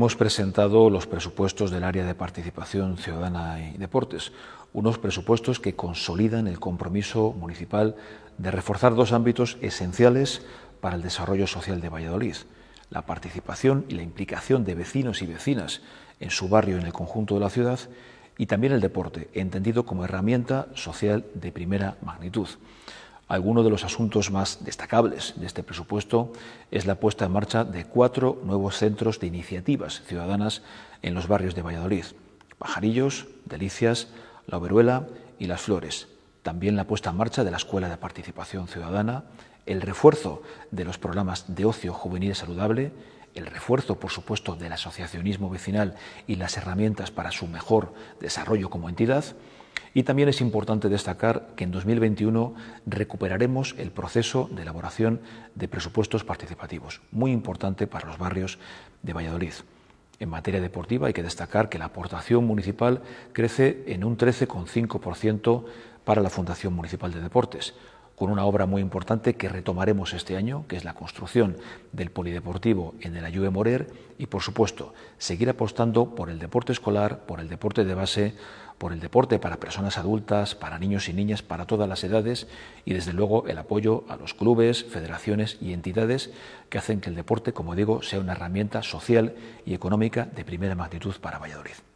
hemos presentado los presupuestos del área de participación ciudadana y deportes, unos presupuestos que consolidan el compromiso municipal de reforzar dos ámbitos esenciales para el desarrollo social de Valladolid, la participación y la implicación de vecinos y vecinas en su barrio y en el conjunto de la ciudad, y también el deporte, entendido como herramienta social de primera magnitud. Alguno de los asuntos más destacables de este presupuesto es la puesta en marcha de cuatro nuevos centros de iniciativas ciudadanas en los barrios de Valladolid, Pajarillos, Delicias, La Oberuela y Las Flores. También la puesta en marcha de la Escuela de Participación Ciudadana, el refuerzo de los programas de ocio juvenil saludable, el refuerzo, por supuesto, del asociacionismo vecinal y las herramientas para su mejor desarrollo como entidad, y también es importante destacar que en 2021 recuperaremos el proceso de elaboración de presupuestos participativos, muy importante para los barrios de Valladolid. En materia deportiva hay que destacar que la aportación municipal crece en un 13,5% para la Fundación Municipal de Deportes, con una obra muy importante que retomaremos este año, que es la construcción del polideportivo en el Ayue Morer y, por supuesto, seguir apostando por el deporte escolar, por el deporte de base, por el deporte para personas adultas, para niños y niñas, para todas las edades y, desde luego, el apoyo a los clubes, federaciones y entidades que hacen que el deporte, como digo, sea una herramienta social y económica de primera magnitud para Valladolid.